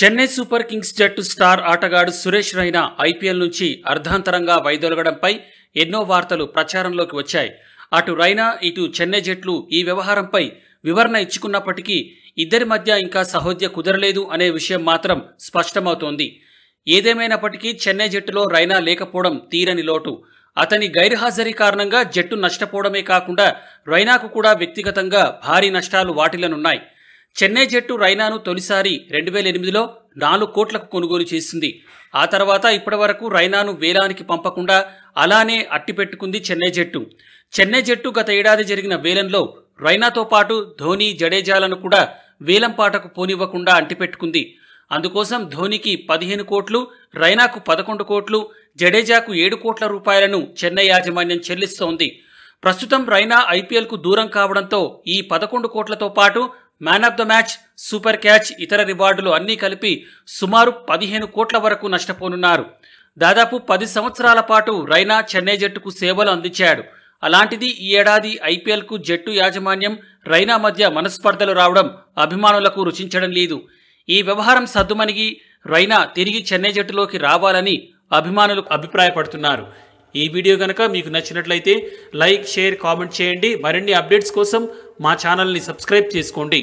Chennai super kings జట్టు star ఆటగాడు Suresh Raina IPL నుంచి అర్ధాంతరంగా వైదొలగడంపై ఎన్నో వార్తలు ప్రచారంలోకి వచ్చాయి అటు రైనా ఇటు చెన్నై జట్లు ఈ వ్యవహారంపై వివరణ ఇచ్చుకున్నప్పటికీ ఇద్దరి మధ్య ఇంకా సహోద్య కుదరలేదు అనే విషయం మాత్రం స్పష్టమవుతోంది ఏదేమైనప్పటికీ చెన్నై జట్టులో రైనా లేకపోవడం తీరని లోటు అతని గైర్హాజరీ కారణంగా జట్టు నష్టపోవడమే కాకుండా రైనాకు కూడా వ్యక్తిగతంగా భారీ నష్టాలు ఉన్నాయి చెన్నై జట్టు రైనాను తొలిసారి రెండు వేల ఎనిమిదిలో నాలుగు కోట్లకు కొనుగోలు చేసింది ఆ తర్వాత ఇప్పటి వరకు రైనాను వేలానికి పంపకుండా అలానే అట్టిపెట్టుకుంది చెన్నై జట్టు చెన్నై జట్టు గత ఏడాది జరిగిన వేలంలో రైనాతో పాటు ధోని జడేజాలను కూడా వేలం పాటకు పోనివ్వకుండా అంటిపెట్టుకుంది అందుకోసం ధోనికి పదిహేను కోట్లు రైనాకు పదకొండు కోట్లు జడేజాకు ఏడు కోట్ల రూపాయలను చెన్నై యాజమాన్యం చెల్లిస్తోంది ప్రస్తుతం రైనా ఐపీఎల్కు దూరం కావడంతో ఈ పదకొండు కోట్లతో పాటు man of the match super catch ఇతర రివార్డులు అన్నీ కలిపి సుమారు పదిహేను కోట్ల వరకు నష్టపోనున్నారు దాదాపు పది సంవత్సరాల పాటు రైనా చెన్నై జట్టుకు సేవలు అందించాడు అలాంటిది ఈ ఏడాది ఐపీఎల్కు జట్టు యాజమాన్యం రైనా మధ్య మనస్పర్ధలు రావడం అభిమానులకు రుచించడం లేదు ఈ వ్యవహారం సద్దుమణిగి రైనా తిరిగి చెన్నై జట్టులోకి రావాలని అభిమానులు అభిప్రాయపడుతున్నారు ఈ వీడియో కనుక మీకు నచ్చినట్లయితే లైక్ షేర్ కామెంట్ చేయండి మరిన్ని అప్డేట్స్ కోసం మా ఛానల్ని సబ్స్క్రైబ్ చేసుకోండి